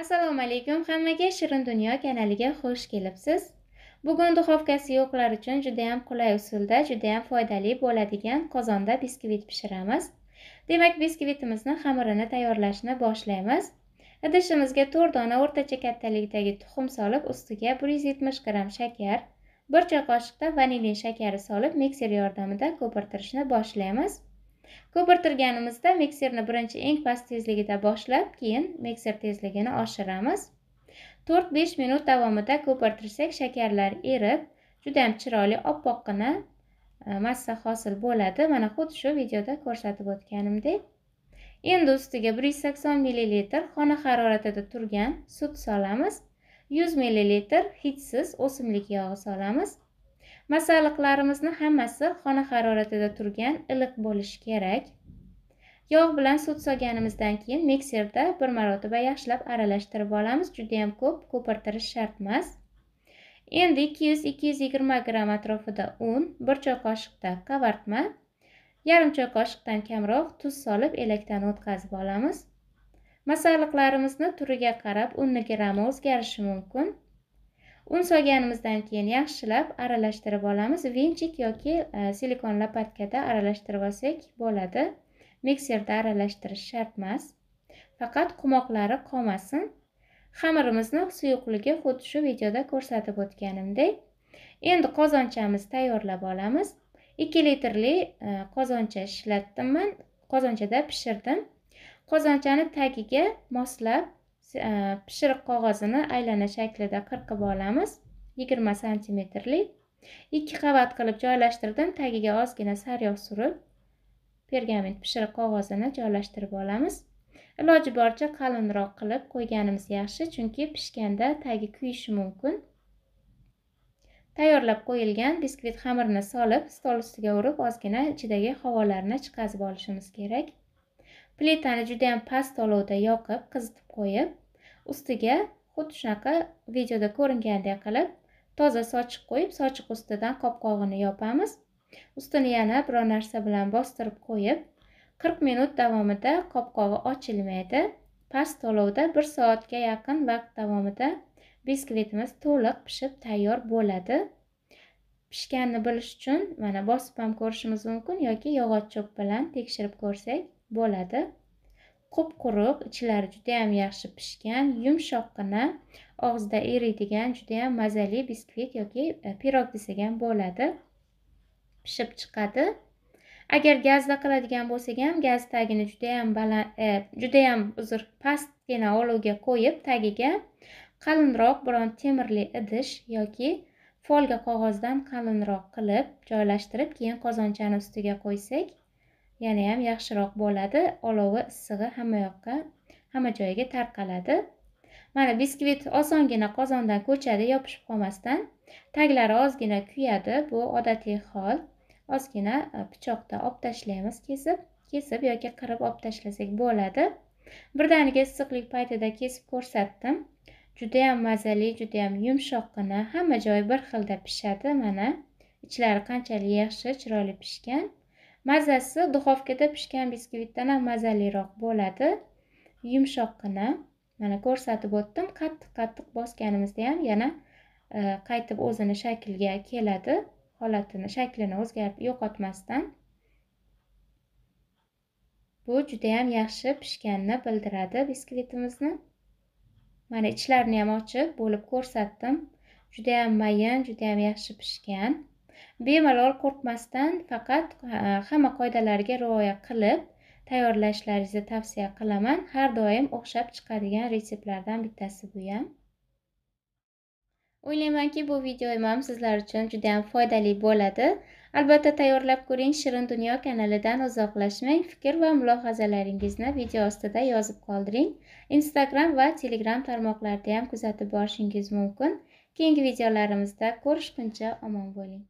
assalomu alaykum hammaga shirin dunyo kanaliga xush kelibsiz bugun duxovkasi yo'qlar uchun judayam qulay usulda judayam foydali bo'ladigan qozonda biskvit pishiramiz demak biskvitimizni xamirini tayyorlashni boshlaymiz idishimizga to'rt dona o'rtacha kattalikdagi tuxum solib ustiga bir yuz yetmish gramm shakar bir choy qoshiqda vanilin shakari solib mikser yordamida ko'pirtirishni boshlaymiz ko'pirtirganimizda mikserni birinchi eng past tezligida boshlab keyin mikser tezligini oshiramiz 4-5 minut davomida ko'pirtirsak shakarlar erib juda ham chiroyli oppoqqina e, massa hosil bo'ladi mana xuddi shu videoda ko'rsatib o'tganimdek endi ustiga 180 ml xona haroratida turgan sut solamiz 100 ml hidsiz o'simlik yog'i solamiz Masalliqlarimizni hammasi xona haroratida turgan iliq bo'lishi kerak. Yog' bilan sut solganimizdan keyin mikserda bir marotaba yaxshilab aralashtirib olamiz. Juda ham ko'p ko'pirtirish shart emas. Endi 200-220 gram atrofida un, 1 choy qoshiqda qavartma, yarim choy qoshiqdan kamroq tuz solib elakdan o'tkazib olamiz. Masalliqlarimizni turiga qarab unni grammi o'zgarishi mumkin. un solganimizdan keyin yaxshilab aralashtirib olamiz vinchik yoki e, silikon lopatkada aralashtirib olsak bo'ladi mikserda aralashtirish shart emas faqat qumoqlari qolmasin xamirimizni suyuqligi xuddi shu videoda ko'rsatib o'tganimdek endi qozonchamiz tayyorlab olamiz ikki litrli e, qozoncha ishlatdim man qozonchada pishirdim qozonchani tagiga moslab E, pishiriq qog'ozini aylana shaklida qirqib olamiz yigirma santimetrlik ikki qavat qilib joylashtirdim tagiga ozgina sariyog' surib pergament pishiriq qog'ozini joylashtirib olamiz iloji boricha qalinroq qilib qo'yganimiz yaxshi chunki pishganda tagi kuyishi mumkin tayyorlab qo'yilgan biskvit xamirini solib stol ustiga urib ozgina ichidagi havolarni chiqazib olishimiz kerak plitani judayam past olovda yoqib qizitib qo'yib ustiga xuddi shunaqa videoda ko'ringandek qilib toza sochiq qo'yib sochiq ustidan qopqog'ini yopamiz ustini yana biror narsa bilan bostirib qo'yib 40 minut davomida qopqog'i ochilmaydi past olovda 1 soatga yaqin vaqt davomida biskvitimiz to'liq pishib tayyor bo'ladi pishganini bilish uchun mana bosib ham ko'rishimiz mumkin yoki yog'och cho'p bilan tekshirib ko'rsak bo'ladi qop quruq ichlari juda ham yaxshi pishgan yumshoqqina og'izda eriydigan ham mazali biskvit yoki e, pirog desak ham bo'ladi pishib chiqadi agar gazda qiladigan bo'lsak ham gaz tagini judayam baland e, juda ham uzr pastgina olovga qo'yib tagiga qalinroq biron temirli idish yoki folga qog'ozdan qalinroq qilib joylashtirib keyin qozonchani ustiga qo'ysak yana ham yaxshiroq bo'ladi olovi issig'i hamma yoqqa hamma joyiga tarqaladi mana biskvit osongina qozondan ko'chadi yopishib qolmasdan taglari ozgina kuyadi bu odatiy hol ozgina e, pichoqda olib tashlaymiz kesib kesib yoki qirib olib tashlasak bo'ladi birdaniga issiqlik paytida kesib ko'rsatdim judayam mazali judayam yumshoqqina hamma joyi bir xilda pishadi mana ichlari qanchalik yaxshi chiroyli pishgan mazasi duxovkada pishgan biskvitdan ham mazaliroq bo'ladi yumshoqqina mana ko'rsatib o'tdim qattiq qattiq bosganimizda ham yana e, qaytib o'zini shakliga keladi holatini shaklini o'zgarib yo'qotmasdan bu judayam yaxshi pishganini bildiradi biskvitimizni mana ichlarini ham ochib bo'lib ko'rsatdim judayam mayin judayam yaxshi pishgan bemalol qo'rqmasdan faqat hamma qoidalarga rioya qilib tayyorlashlaringizni tavsiya qilaman har doim o'xshab chiqadigan retseptlardan bittasi bu ham o'ylaymanki bu videoyim ham sizlar uchun juda yam foydali bo'ladi albatta tayyorlab ko'ring shirin dunyo kanalidan uzoqlashmang fikr va mulohazalaringizni video ostida yozib qoldiring instagram va telegram tarmoqlarida ham kuzatib borishingiz mumkin keyingi videolarimizda ko'rishguncha omon bo'ling